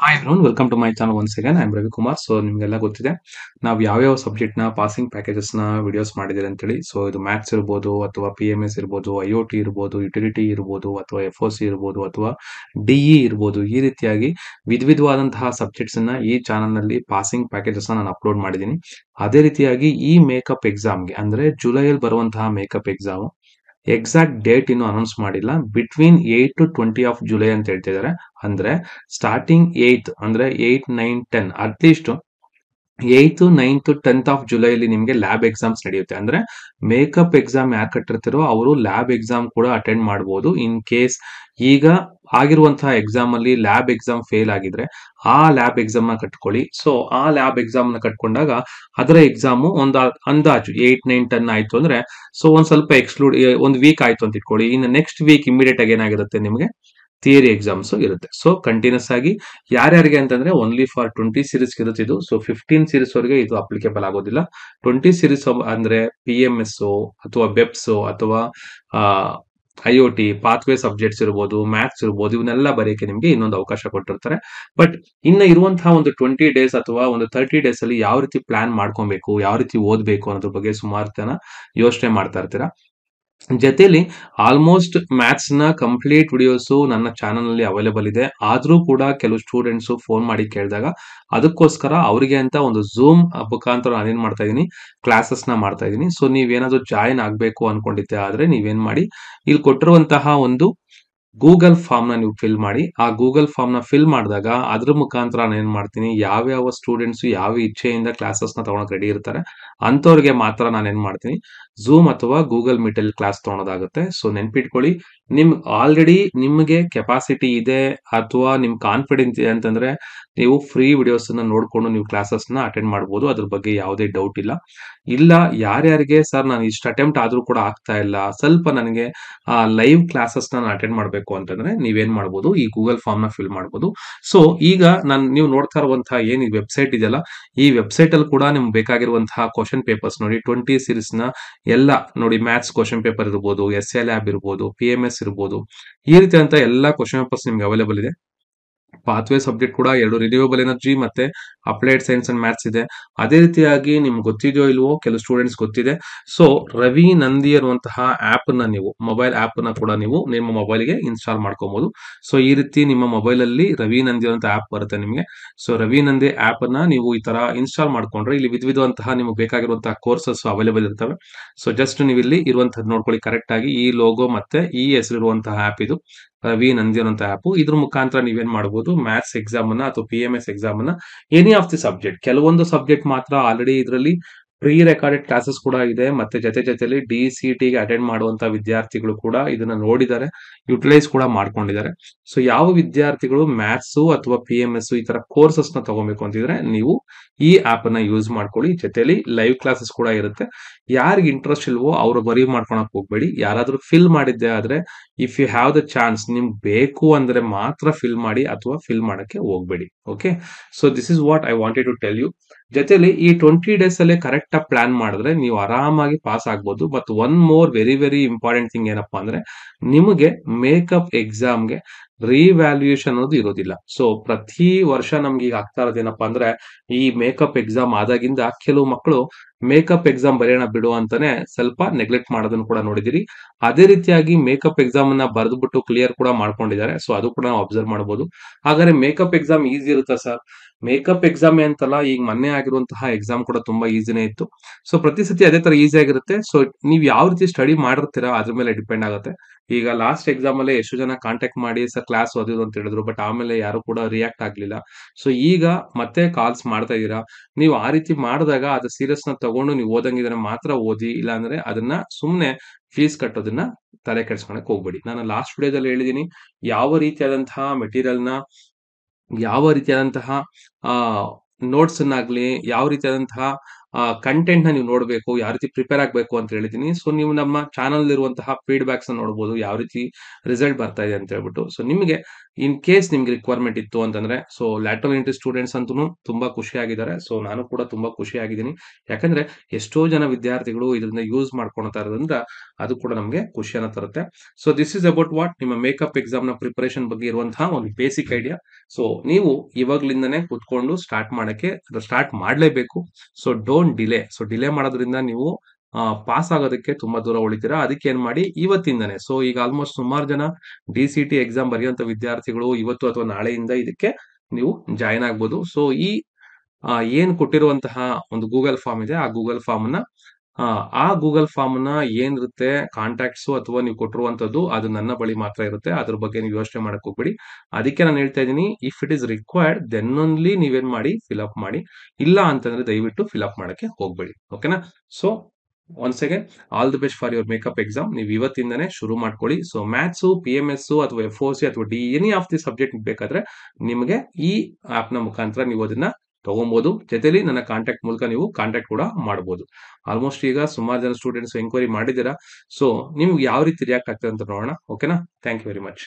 hi everyone welcome to my channel once again I'm Ravi so ನಿಮಗೆಲ್ಲ ಗೊತ್ತಿದೆ ನಾವು ಯಾವ್ಯಾವ ನ ಪಾಸಿಂಗ್ ಪ್ಯಾಕೇಜಸ್ನ ವಿಡಿಯೋಸ್ ಅಂತ ಅಂತೇಳಿ ಸೊ ಇದು ಮ್ಯಾಥ್ಸ್ ಇರ್ಬೋದು ಅಥವಾ ಪಿ ಎಮ್ ಎಸ್ ಇರ್ಬೋದು ಐ ಒ ಟಿ ಇರ್ಬೋದು ಯುಟಿಲಿಟಿ ಇರ್ಬೋದು ಅಥವಾ ಎಫ್ ಒ ಸಿ ಇರ್ಬೋದು ಅಥವಾ ಡಿ ಇ e ಇರ್ಬೋದು ಈ ರೀತಿಯಾಗಿ ವಿಧ ವಿಧವಾದಂತಹ ನ ಈ ನಲ್ಲಿ ಪಾಸಿಂಗ್ ಪ್ಯಾಕೇಜಸ್ನ ನಾನು ಅಪ್ಲೋಡ್ ಮಾಡಿದ್ದೀನಿ ಅದೇ ರೀತಿಯಾಗಿ ಈ ಮೇಕಪ್ ಎಕ್ಸಾಮ್ ಅಂದ್ರೆ ಜುಲೈ ಜುಲೈಯಲ್ಲಿ ಬರುವಂತಹ ಮೇಕಪ್ ಎಕ್ಸಾಮ್ ಎಕ್ಸಾಕ್ಟ್ ಡೇಟ್ ಇನ್ನು ಅನೌನ್ಸ್ ಮಾಡಿಲ್ಲ between eight to twenty of July ಅಂತ ಹೇಳ್ತಿದ್ದಾರೆ ಅಂದ್ರೆ ಸ್ಟಾರ್ಟಿಂಗ್ ಏತ್ ಅಂದ್ರೆ eight nine ten at least eighth ninth tenth of ಜುಲೈಲಿ ನಿಮಗೆ ಲ್ಯಾಬ್ ಎಕ್ಸಾಮ್ಸ್ ನಡೆಯುತ್ತೆ ಅಂದ್ರೆ ಮೇಕಪ್ ಎಕ್ಸಾಮ್ ಯಾರು ಕಟ್ಟಿರ್ತಿರೋ ಅವರು ಲ್ಯಾಬ್ ಎಕ್ಸಾಮ್ ಕೂಡ ಅಟೆಂಡ್ ಮಾಡಬಹುದು ಇನ್ ಕೇಸ್ ಈಗ ಆಗಿರುವಂತಹ ಎಕ್ಸಾಮ್ ಅಲ್ಲಿ ಲ್ಯಾಬ್ ಎಕ್ಸಾಮ್ ಫೇಲ್ ಆಗಿದ್ರೆ ಆ ಲ್ಯಾಬ್ ಎಕ್ಸಾಮ್ ನ ಕಟ್ಕೊಳ್ಳಿ ಸೊ ಆ ಲ್ಯಾಬ್ ಎಕ್ಸಾಮ್ ನ ಕಟ್ಕೊಂಡಾಗ ಅದರ ಎಕ್ಸಾಮು ಒಂದ್ ಅಂದಾಜು ಏಟ್ ನೈನ್ ಟೆನ್ ಆಯ್ತು ಅಂದ್ರೆ ಸೊ ಒಂದ್ ಸ್ವಲ್ಪ ಎಕ್ಸ್ಕ್ಲೂಡ್ ಒಂದ್ ವೀಕ್ ಆಯ್ತು ಅಂತ ಇಟ್ಕೊಳ್ಳಿ ಇನ್ನು ನೆಕ್ಸ್ಟ್ ವೀಕ್ ಇಮಿಡಿಯೇಟ್ ಆಗಿ ಏನಾಗಿರುತ್ತೆ ನಿಮಗೆ ಥಿಯರಿ ಎಕ್ಸಾಮ್ಸ್ ಇರುತ್ತೆ ಸೊ ಕಂಟಿನ್ಯೂಸ್ ಆಗಿ ಯಾರ್ಯಾರಿಗೆ ಅಂತಂದ್ರೆ ಓನ್ಲಿ ಫಾರ್ ಟ್ವೆಂಟಿ ಸಿರೀಸ್ ಇರುತ್ತೆ ಇದು ಸೊ ಫಿಫ್ಟೀನ್ ಸೀರೀಸ್ ವರೆಗೆ ಇದು ಅಪ್ಲಿಕೇಬಲ್ ಆಗೋದಿಲ್ಲ ಟ್ವೆಂಟಿ ಸೀರೀಸ್ ಅಂದ್ರೆ ಪಿ ಎಂ ಎಸ್ ಅಥವಾ ಬೆಬ್ಸ್ ಅಥವಾ I O T pathway subjects ಇರ್ಬೋದು ಮ್ಯಾಥ್ಸ್ ಇರ್ಬೋದು ಇವನ್ನೆಲ್ಲ ಬರೆಯಕ್ಕೆ ನಿಮಗೆ ಇನ್ನೊಂದು ಅವಕಾಶ ಕೊಟ್ಟಿರ್ತಾರೆ ಬಟ್ ಇನ್ನು ಇರುವಂತಹ ಒಂದು ಟ್ವೆಂಟಿ ಡೇಸ್ ಅಥವಾ ಒಂದು ತರ್ಟಿ ಡೇಸ್ ಅಲ್ಲಿ ಯಾವ ರೀತಿ ಪ್ಲಾನ್ ಮಾಡ್ಕೊಬೇಕು ಯಾವ ರೀತಿ ಓದಬೇಕು ಅನ್ನೋದ್ರ ಬಗ್ಗೆ ಸುಮಾರು ಜನ ಯೋಚನೆ ಮಾಡ್ತಾ ಇರ್ತೀರಾ ಜೊತೆಲಿ ಆಲ್ಮೋಸ್ಟ್ ಮ್ಯಾಥ್ಸ್ ನ ಕಂಪ್ಲೀಟ್ ವಿಡಿಯೋಸು ನನ್ನ ನಲ್ಲಿ ಅವೈಲೇಬಲ್ ಇದೆ ಆದ್ರೂ ಕೂಡ ಕೆಲವು ಸ್ಟೂಡೆಂಟ್ಸ್ ಫೋನ್ ಮಾಡಿ ಕೇಳಿದಾಗ ಅದಕ್ಕೋಸ್ಕರ ಅವರಿಗೆ ಅಂತ ಒಂದು ಝೂಮ್ ಮುಖಾಂತರ ನಾನೇನು ಮಾಡ್ತಾ ಇದ್ದೀನಿ ಕ್ಲಾಸಸ್ನ ಮಾಡ್ತಾ ಇದ್ದೀನಿ ಸೊ ನೀವೇನಾದ್ರೂ ಜಾಯಿನ್ ಆಗಬೇಕು ಅಂದ್ಕೊಂಡಿದ್ದೆ ಆದರೆ ನೀವೇನು ಮಾಡಿ ಇಲ್ಲಿ ಕೊಟ್ಟಿರುವಂತಹ ಒಂದು ಗೂಗಲ್ ಫಾರ್ಮ್ ನ ನೀವು ಫಿಲ್ ಮಾಡಿ ಆ ಗೂಗಲ್ ಫಾರ್ಮ್ ನ ಫಿಲ್ ಮಾಡಿದಾಗ ಅದ್ರ ಮುಖಾಂತರ ನಾನು ಏನ್ ಮಾಡ್ತೀನಿ ಯಾವ್ಯಾವ ಸ್ಟೂಡೆಂಟ್ಸ್ ಯಾವ ಇಚ್ಛೆಯಿಂದ ಕ್ಲಾಸಸ್ನ ತಗೊಳಕ್ ರೆಡಿ ಇರ್ತಾರೆ ಅಂಥವ್ರಿಗೆ ಮಾತ್ರ ನಾನು ಮಾಡ್ತೀನಿ ಝೂಮ್ ಅಥವಾ ಗೂಗಲ್ ಮೀಟ್ ಅಲ್ಲಿ ಕ್ಲಾಸ್ ತೊಗೊಳೋದಾಗುತ್ತೆ ಸೊ ನೆನ್ಪಿಟ್ಕೊಳ್ಳಿ ನಿಮ್ ಆಲ್ರೆಡಿ ನಿಮಗೆ ಕೆಪಾಸಿಟಿ ಇದೆ ಅಥವಾ ನಿಮ್ ಕಾನ್ಫಿಡೆನ್ಸ್ ಇದೆ ಅಂತಂದ್ರೆ ನೀವು ಫ್ರೀ ವಿಡಿಯೋಸ್ ಅನ್ನ ನೋಡ್ಕೊಂಡು ನೀವು ಕ್ಲಾಸಸ್ ನ ಅಟೆಂಡ್ ಮಾಡಬಹುದು ಅದ್ರ ಬಗ್ಗೆ ಯಾವುದೇ ಡೌಟ್ ಇಲ್ಲ ಇಲ್ಲ ಯಾರ್ಯಾರಿಗೆ ಸರ್ ನಾನು ಇಷ್ಟು ಅಟೆಂಪ್ಟ್ ಆದ್ರೂ ಕೂಡ ಆಗ್ತಾ ಇಲ್ಲ ಸ್ವಲ್ಪ ನನಗೆ ಲೈವ್ ಕ್ಲಾಸಸ್ ನಾನು ಅಟೆಂಡ್ ಮಾಡಬೇಕು ಅಂತಂದ್ರೆ ನೀವೇನ್ ಮಾಡಬಹುದು ಈ ಗೂಗಲ್ ಫಾರ್ಮ್ ನ ಫಿಲ್ ಮಾಡಬಹುದು ಸೊ ಈಗ ನಾನು ನೀವು ನೋಡ್ತಾ ಇರುವಂತಹ ಏನು ವೆಬ್ಸೈಟ್ ಇದೆಯಲ್ಲ ಈ ವೆಬ್ಸೈಟ್ ಅಲ್ಲಿ ಕೂಡ ನಿಮ್ಗೆ ಬೇಕಾಗಿರುವಂತಹ ಕ್ವಶನ್ ಪೇಪರ್ಸ್ ನೋಡಿ ಟ್ವೆಂಟಿ ಸೀರೀಸ್ ನ ಎಲ್ಲ ನೋಡಿ ಮ್ಯಾಥ್ಸ್ ಕ್ವಶನ್ ಪೇಪರ್ ಇರ್ಬೋದು ಎಸ್ ಎಲ್ ಆಬ್ ಇರ್ಬೋದು ಪಿ ಎಂ ಎಸ್ ಇರ್ಬೋದು ಈ ಅಂತ ಎಲ್ಲ ಕ್ವಶನ್ ಪೇಪರ್ಸ್ ನಿಮ್ಗೆ ಅವೈಲೇಬಲ್ ಇದೆ ಪಾತ್ವೇ ಸಬ್ಜೆಕ್ಟ್ ಕೂಡ ಎರಡು ರಿನ್ಯೂವಬಲ್ ಎನರ್ಜಿ ಮತ್ತೆ ಅಪ್ಲೈಡ್ ಸೈನ್ಸ್ ಅಂಡ್ ಮ್ಯಾಥ್ಸ್ ಇದೆ ಅದೇ ರೀತಿಯಾಗಿ ನಿಮ್ಗೆ ಗೊತ್ತಿದೆಯೋ ಇಲ್ವೋ ಕೆಲವು ಸ್ಟೂಡೆಂಟ್ಸ್ ಗೊತ್ತಿದೆ ಸೊ ರವಿ ನಂದಿ ಅನ್ನುವಂತಹ ಆಪ್ ನ ನೀವು ಮೊಬೈಲ್ ಆಪ್ ನ ಕೂಡ ನೀವು ನಿಮ್ಮ ಮೊಬೈಲ್ ಗೆ ಇನ್ಸ್ಟಾಲ್ ಮಾಡ್ಕೊಬಹುದು ಸೊ ಈ ರೀತಿ ನಿಮ್ಮ ಮೊಬೈಲ್ ಅಲ್ಲಿ ರವಿ ನಂದಿ ಅಂತ ಆಪ್ ಬರುತ್ತೆ ನಿಮಗೆ ಸೊ ರವಿ ನಂದಿ ಆಪ್ ನ ನೀವು ಈ ತರ ಇನ್ಸ್ಟಾಲ್ ಮಾಡ್ಕೊಂಡ್ರೆ ಇಲ್ಲಿ ವಿಧ ವಿಧವಂತಹ ನಿಮ್ಗೆ ಬೇಕಾಗಿರುವಂತಹ ಕೋರ್ಸಸ್ ಅವೈಲೇಬಲ್ ಇರ್ತವೆ ಸೊ ಜಸ್ಟ್ ನೀವು ಇಲ್ಲಿ ಇರುವಂತಹ ನೋಡ್ಕೊಳ್ಳಿ ಕರೆಕ್ಟ್ ಆಗಿ ಈ ಲೋಗೋ ಮತ್ತೆ ಈ ಹೆಸರಿರುವಂತಹ ಆಪ್ ಇದು ರವಿ ನಂದಿಯನ್ ಆಪ್ ಆ್ಯಪ್ ಇದ್ರ ಮುಖಾಂತರ ನೀವೇನ್ ಮಾಡಬಹುದು ಮ್ಯಾಥ್ಸ್ ಎಕ್ಸಾಮ್ ಅನ್ನ ಅಥವಾ ಪಿ ಎಂ ಎಸ್ ಎಕ್ಸಾಮ್ ಅನ್ನ ಎನಿ ಆಫ್ ದಿ ಸಬ್ಜೆಕ್ಟ್ ಕೆಲವೊಂದು ಸಬ್ಜೆಕ್ಟ್ ಮಾತ್ರ ಆಲ್ರೆಡಿ ಇದರಲ್ಲಿ ಪ್ರೀ ರೆಕಾರ್ಡೆಡ್ ಕ್ಲಾಸಸ್ ಕೂಡ ಇದೆ ಮತ್ತೆ ಜೊತೆ ಜೊತೆಲಿ ಡಿ ಸಿ ಟಿಗೆ ಅಟೆಂಡ್ ಮಾಡುವಂತ ವಿದ್ಯಾರ್ಥಿಗಳು ಕೂಡ ಇದನ್ನ ನೋಡಿದ್ದಾರೆ ಯುಟಿಲೈಸ್ ಕೂಡ ಮಾಡ್ಕೊಂಡಿದ್ದಾರೆ ಸೊ ಯಾವ ವಿದ್ಯಾರ್ಥಿಗಳು ಮ್ಯಾಥ್ಸ್ ಅಥವಾ ಪಿ ಎಂ ಎಸ್ ಈ ತರ ಕೋರ್ಸಸ್ ನ ತಗೋಬೇಕು ಅಂತಿದ್ರೆ ನೀವು ಈ ಆಪ್ ಅನ್ನ ಯೂಸ್ ಮಾಡ್ಕೊಳ್ಳಿ ಜೊತೆಲಿ ಲೈವ್ ಕ್ಲಾಸಸ್ ಕೂಡ ಇರುತ್ತೆ ಯಾರಿಗೆ ಇಂಟ್ರೆಸ್ಟ್ ಇಲ್ವೋ ಅವ್ರು ಬರೀವ್ ಮಾಡ್ಕೊಳಕ್ ಹೋಗ್ಬೇಡಿ ಯಾರಾದ್ರೂ ಫಿಲ್ ಮಾಡಿದ್ದೆ ಆದ್ರೆ if you have the chance ನಿಮ್ಗೆ ಬೇಕು ಅಂದ್ರೆ ಮಾತ್ರ ಫಿಲ್ ಮಾಡಿ ಅಥವಾ ಫಿಲ್ ಮಾಡಕ್ಕೆ ಹೋಗ್ಬೇಡಿ okay so this is what I wanted to tell you ಜೊತೆಲಿ ಈ ಟ್ವೆಂಟಿ ಡೇಸ್ ಅಲ್ಲೇ ಕರೆಕ್ಟ್ ಆಗಿ ಪ್ಲಾನ್ ಮಾಡಿದ್ರೆ ನೀವು ಆರಾಮಾಗಿ ಪಾಸ್ ಆಗ್ಬೋದು ಮತ್ತು one more very very important thing ಏನಪ್ಪಾ ಅಂದ್ರೆ ನಿಮಗೆ ಮೇಕಪ್ ಎಕ್ಸಾಮ್ಗೆ ರಿವ್ಯಾಲ್ಯೂಯೇಷನ್ ಅನ್ನೋದು ಇರೋದಿಲ್ಲ ಸೊ ಪ್ರತಿ ವರ್ಷ ನಮ್ಗೆ ಈಗ ಆಗ್ತಾ ಇರೋದೇನಪ್ಪಾ ಅಂದ್ರೆ ಈ ಮೇಕಪ್ ಎಕ್ಸಾಮ್ ಆದಾಗಿಂದ ಕೆಲವು ಮಕ್ಕಳು ಮೇಕಪ್ ಎಕ್ಸಾಮ್ ಬರೆಯೋಣ ಬಿಡು ಅಂತಾನೆ ಸ್ವಲ್ಪ ನೆಗ್ಲೆಕ್ಟ್ ಮಾಡೋದನ್ನು ಕೂಡ ನೋಡಿದಿರಿ ಅದೇ ರೀತಿಯಾಗಿ ಮೇಕಪ್ ಎಕ್ಸಾಮ್ ಅನ್ನ ಬಿಟ್ಟು ಕ್ಲಿಯರ್ ಕೂಡ ಮಾಡ್ಕೊಂಡಿದ್ದಾರೆ ಸೊ ಅದು ಕೂಡ ನಾವು ಅಬ್ಸರ್ವ್ ಮಾಡಬಹುದು ಹಾಗಾದ್ರೆ ಮೇಕಪ್ ಎಕ್ಸಾಮ್ ಈಸಿ ಇರುತ್ತಾ ಸರ್ ಮೇಕಪ್ ಎಕ್ಸಾಮ್ ಅಂತಲ್ಲ ಈಗ ಮೊನ್ನೆ ಆಗಿರುವಂತಹ ಎಕ್ಸಾಮ್ ಕೂಡ ತುಂಬಾ ಈಸಿನೇ ಇತ್ತು ಸೊ ಪ್ರತಿ ಸತಿ ಅದೇ ತರ ಈಸಿ ಆಗಿರುತ್ತೆ ಸೊ ನೀವು ಯಾವ ರೀತಿ ಸ್ಟಡಿ ಮಾಡಿರ್ತೀರಾ ಅದ್ರ ಮೇಲೆ ಡಿಪೆಂಡ್ ಆಗುತ್ತೆ ಈಗ ಲಾಸ್ಟ್ ಎಕ್ಸಾಮ್ ಅಲ್ಲೇ ಎಷ್ಟು ಜನ ಕಾಂಟ್ಯಾಕ್ಟ್ ಮಾಡಿ ಸರ್ ಕ್ಲಾಸ್ ಓದಿದ್ರು ಅಂತ ಹೇಳಿದ್ರು ಬಟ್ ಆಮೇಲೆ ಯಾರು ಕೂಡ ರಿಯಾಕ್ಟ್ ಆಗ್ಲಿಲ್ಲ ಸೊ ಈಗ ಮತ್ತೆ ಕಾಲ್ಸ್ ಮಾಡ್ತಾ ಇದೀರಾ ನೀವು ಆ ರೀತಿ ಮಾಡಿದಾಗ ಅದು ಸೀರಿಯಸ್ ನ ತಗೊಂಡು ನೀವು ಓದಂಗಿದ್ರೆ ಮಾತ್ರ ಓದಿ ಇಲ್ಲಾಂದ್ರೆ ಅದನ್ನ ಸುಮ್ಮನೆ ಫೀಸ್ ಕಟ್ಟೋದನ್ನ ತಲೆ ಕೆಡ್ಸ್ಕೊಳಕ್ ಹೋಗ್ಬೇಡಿ ನಾನು ಲಾಸ್ಟ್ ವಿಡಿಯೋದಲ್ಲಿ ಹೇಳಿದೀನಿ ಯಾವ ರೀತಿಯಾದಂತಹ ಮೆಟೀರಿಯಲ್ನ ಯಾವ ರೀತಿಯಾದಂತಹ ಆ ನೋಟ್ಸ್ ಅನ್ನಾಗ್ಲಿ ಯಾವ ರೀತಿಯಾದಂತಹ ಕಂಟೆಂಟ್ ನ ನೀವು ನೋಡಬೇಕು ಯಾವ ರೀತಿ ಪ್ರಿಪೇರ್ ಆಗಬೇಕು ಅಂತ ಹೇಳಿದೀನಿ ಸೊ ನೀವು ನಮ್ಮ ಚಾನಲ್ ಇರುವಂತಹ ಫೀಡ್ಬ್ಯಾಕ್ಸ್ ನೋಡಬಹುದು ಯಾವ ರೀತಿ ರಿಸಲ್ಟ್ ಬರ್ತಾ ಇದೆ ಅಂತ ಹೇಳ್ಬಿಟ್ಟು ಸೊ ನಿಮಗೆ ಇನ್ ಕೇಸ್ ನಿಮ್ಗೆ ರಿಕ್ವೈರ್ಮೆಂಟ್ ಇತ್ತು ಅಂತಂದ್ರೆ ಸೊ ಲ್ಯಾಟರ್ ಇಂಟ್ರಿ ಸ್ಟೂಡೆಂಟ್ಸ್ ಅಂತೂ ತುಂಬಾ ಖುಷಿ ಆಗಿದ್ದಾರೆ ಸೊ ನಾನು ಕೂಡ ತುಂಬಾ ಖುಷಿಯಾಗಿದ್ದೀನಿ ಯಾಕಂದ್ರೆ ಎಷ್ಟೋ ಜನ ವಿದ್ಯಾರ್ಥಿಗಳು ಇದರಿಂದ ಯೂಸ್ ಮಾಡ್ಕೊಳ್ತಾ ಇರೋದ್ರಿಂದ ಅದು ಕೂಡ ನಮಗೆ ಖುಷಿಯನ್ನ ತರುತ್ತೆ so this is about what ನಿಮ್ಮ ಮೇಕಪ್ ಎಕ್ಸಾಮ್ ನ ಪ್ರಿಪರೇಷನ್ ಬಗ್ಗೆ ಇರುವಂತಹ ಒಂದು ಬೇಸಿಕ್ ಐಡಿಯಾ ಸೊ ನೀವು ಇವಾಗ್ಲಿಂದನೇ ಕುತ್ಕೊಂಡು ಸ್ಟಾರ್ಟ್ ಮಾಡಕ್ಕೆ ಸ್ಟಾರ್ಟ್ ಮಾಡಲೇಬೇಕು so don't don't delay so delay ಮಾಡೋದ್ರಿಂದ ನೀವು ಪಾಸ್ ಆಗೋದಕ್ಕೆ ತುಂಬಾ ದೂರ ಉಳಿತೀರಾ ಅದಕ್ಕೆ ಏನ್ ಮಾಡಿ ಇವತ್ತಿಂದಾನೆ ಸೊ ಈಗ ಆಲ್ಮೋಸ್ಟ್ ಸುಮಾರು ಜನ ಡಿ ಸಿ ಟಿ ಎಕ್ಸಾಮ್ ಬರೆಯುವಂತ ವಿದ್ಯಾರ್ಥಿಗಳು ಇವತ್ತು ಅಥವಾ ನಾಳೆಯಿಂದ ಇದಕ್ಕೆ ನೀವು ಜಾಯಿನ್ ಆಗ್ಬೋದು ಸೊ ಈ ಏನ್ ಕೊಟ್ಟಿರುವಂತಹ ಒಂದು ಗೂಗಲ್ ಫಾರ್ಮ್ ಇದೆ ಆ ಗೂಗಲ್ ಫಾರ್ಮ್ ಅನ್ನ ಆ ಗೂಗಲ್ ಫಾರ್ಮ್ ನ ಏನಿರುತ್ತೆ ಕಾಂಟ್ಯಾಕ್ಟ್ಸು ಅಥವಾ ನೀವು ಕೊಟ್ಟಿರುವಂತದ್ದು ಅದು ನನ್ನ ಬಳಿ ಮಾತ್ರ ಇರುತ್ತೆ ಅದ್ರ ಬಗ್ಗೆ ನೀವು ಯೋಚನೆ ಮಾಡಕ್ ಹೋಗ್ಬಿಡಿ ಅದಕ್ಕೆ ನಾನು ಹೇಳ್ತಾ ಇದ್ದೀನಿ if it is required then only ನೀವೇನ್ ಮಾಡಿ ಫಿಲಪ್ ಮಾಡಿ ಇಲ್ಲ ಅಂತಂದ್ರೆ ದಯವಿಟ್ಟು ಫಿಲಪ್ ಮಾಡಕ್ಕೆ ಹೋಗ್ಬೇಡಿ ಓಕೆನಾ so once again all the best for your makeup exam ನೀವು ಇವತ್ತಿಂದನೇ ಶುರು ಮಾಡ್ಕೊಳ್ಳಿ so maths P M S ಅಥವಾ ಎಫ್ ಓ ಸಿ ಅಥವಾ D any of the subject ಬೇಕಾದ್ರೆ ನಿಮಗೆ ಈ ಆ್ಯಪ್ನ ಮುಖಾಂತರ ನೀವು ಅದನ್ನ ತಗೊಬೋದು ಜೊತೆಲಿ ನನ್ನ ಕಾಂಟ್ಯಾಕ್ಟ್ ಮೂಲಕ ನೀವು ಕಾಂಟ್ಯಾಕ್ಟ್ ಕೂಡ ಮಾಡ್ಬೋದು ಆಲ್ಮೋಸ್ಟ್ ಈಗ ಸುಮಾರು ಜನ ಸ್ಟೂಡೆಂಟ್ಸ್ ಎಂಕ್ವೈರಿ ಮಾಡಿದ್ದೀರಾ ಸೊ ನಿಮ್ಗೆ ಯಾವ ರೀತಿ ರಿಯಾಕ್ಟ್ ಆಗ್ತದೆ ಅಂತ ನೋಡೋಣ ಓಕೆನಾ ಥ್ಯಾಂಕ್ ಯು ವೆರಿ ಮಚ್